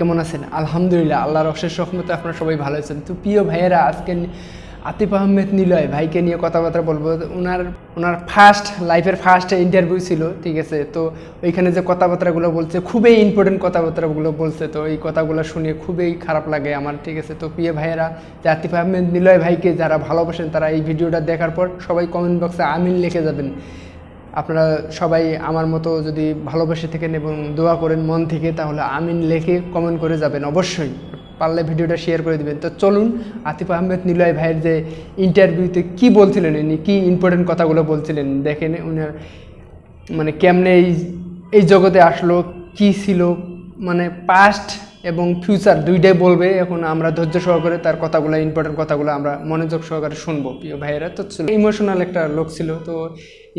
কেমন আছেন আলহামদুলিল্লাহ আল্লাহর অশেষ রহমতে আপনারা সবাই ভালো আছেন তো প্রিয় ভাইয়েরা আজকে আতিফ আহমেদ নিলয় ভাইকে নিয়ে কথাবার্তা বলবো ওনার ওনার ফার্স্ট লাইফের ফার্স্ট ইন্টারভিউ ছিল ঠিক আছে তো ওইখানে যে কথাবার্তাগুলো বলছে খুবই ইম্পর্টেন্ট কথাবার্তাগুলো বলছে তো এই কথাগুলো শুনে খুবই খারাপ লাগে আমার ঠিক আছে তো প্রিয় ভাইয়েরা যে আতিফ আহমেদ নিলয় ভাইকে যারা ভালোবাসেন তারা এই ভিডিওটা দেখার পর সবাই কমেন্ট বক্সে আমিন লিখে যাবেন আপনারা সবাই আমার মতো যদি ভালোবাসে থাকেন এবং দোয়া করেন মন থেকে তাহলে আমিন লেখে কমেন্ট করে যাবেন অবশ্যই পারলে ভিডিওটা শেয়ার করে দেবেন তো চলুন আতিফ আহমেদ নিলয় ভাইয়ের যে ইন্টারভিউতে কি বলছিলেন উনি কী ইম্পর্টেন্ট কথাগুলো বলছিলেন দেখেন উনার মানে কেমনে এই এই জগতে আসলো কি ছিল মানে পাস্ট এবং ফিউচার দুইটাই বলবে এখন আমরা ধৈর্য সহকারে তার কথাগুলো ইম্পর্টেন্ট কথাগুলো আমরা মনোযোগ সহকারে শুনবো প্রিয় ভাইয়েরা তো ছিল ইমোশনাল একটা লোক ছিল তো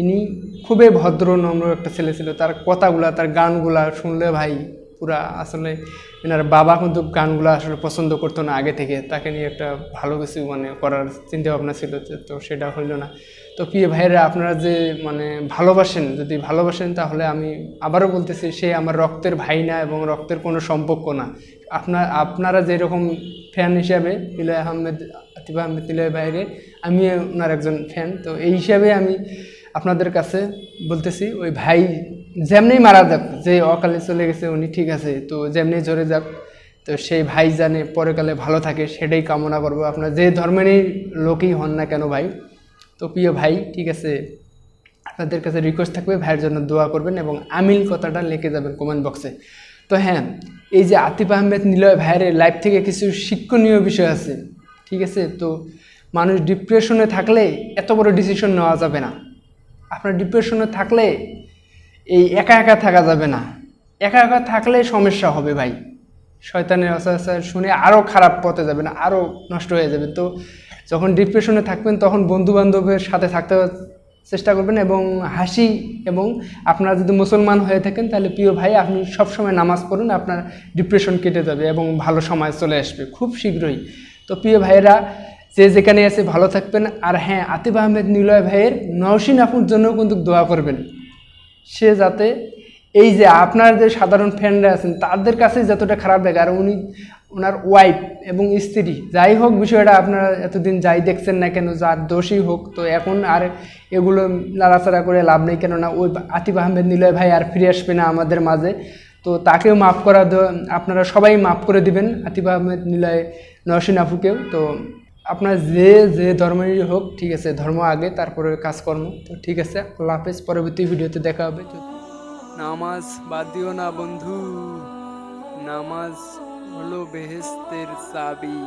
ইনি খুবই ভদ্র নম্র একটা ছেলে ছিল তার কথাগুলা তার গানগুলা শুনলে ভাই পুরা আসলে এনার বাবা কিন্তু গানগুলো আসলে পছন্দ করতো না আগে থেকে তাকে নিয়ে একটা ভালো কিছু মানে করার চিন্তাভাবনা ছিল তো সেটা হইল না তো প্রিয় ভাইয়েরা আপনারা যে মানে ভালোবাসেন যদি ভালোবাসেন তাহলে আমি আবারও বলতেছি সে আমার রক্তের ভাই না এবং রক্তের কোনো সম্পর্ক না আপনার আপনারা যেরকম ফ্যান হিসাবে ইলাই আহমেদ আতিফ আহমেদ ইলাই ভাইরে আমি ওনার একজন ফ্যান তো এই হিসাবে আমি আপনাদের কাছে বলতেছি ওই ভাই যেমনি মারা যাক যে অকালে চলে গেছে উনি ঠিক আছে তো যেমনি ঝরে যাক তো সেই ভাই জানে পরেকালে ভালো থাকে সেটাই কামনা করবো আপনার যে ধর্মেরই লোকই হন না কেন ভাই তো প্রিয় ভাই ঠিক আছে আপনাদের কাছে রিকোয়েস্ট থাকবে ভাইয়ের জন্য দোয়া করবেন এবং আমিল কথাটা লিখে যাবেন কমেন্ট বক্সে তো হ্যাঁ এই যে আতিফ আহমেদ নিলয় ভাইয়ের লাইফ থেকে কিছু শিক্ষণীয় বিষয় আছে ঠিক আছে তো মানুষ ডিপ্রেশনে থাকলে এত বড় ডিসিশন নেওয়া যাবে না আপনার ডিপ্রেশনে থাকলে এই একা একা থাকা যাবে না একা একা থাকলে সমস্যা হবে ভাই শয়তানের আশা শুনে আরও খারাপ পথে যাবেন আরও নষ্ট হয়ে যাবে তো যখন ডিপ্রেশনে থাকবেন তখন বন্ধুবান্ধবের সাথে থাকতে চেষ্টা করবেন এবং হাসি এবং আপনারা যদি মুসলমান হয়ে থাকেন তাহলে প্রিয় ভাই আপনি সবসময় নামাজ পড়ুন আপনার ডিপ্রেশন কেটে যাবে এবং ভালো সময় চলে আসবে খুব শীঘ্রই তো প্রিয় ভাইয়েরা যে যেখানে আছে ভালো থাকবেন আর হ্যাঁ আতিফ আহমেদ নিলয় ভাইয়ের নওশিন আপুর জন্য কিন্তু দোয়া করবেন সে যাতে এই যে আপনার যে সাধারণ ফ্রেন্ডরা আছেন তাদের কাছে যতটা খারাপ দেখে আর উনি ওনার ওয়াইফ এবং স্ত্রী যাই হোক বিষয়টা আপনারা এতদিন যাই দেখছেন না কেন যার দোষই হোক তো এখন আর এগুলো নাড়াচাড়া করে লাভ নেই কেননা ওই আতিফ আহমেদ নিলয় ভাই আর ফিরে আসবে না আমাদের মাঝে তো তাকেও মাফ করা আপনারা সবাই মাফ করে দিবেন আতিফ আহমেদ নিলয় নরসিন আফুকেও তো আপনার যে যে ধর্মেরই হোক ঠিক আছে ধর্ম আগে তারপরে কাজকর্ম তো ঠিক আছে আল্লাহ হাফেজ পরবর্তী ভিডিওতে দেখা হবে নামাজ বাদ দিও না বন্ধু নামাজ হলো বেহেস্তের চাবি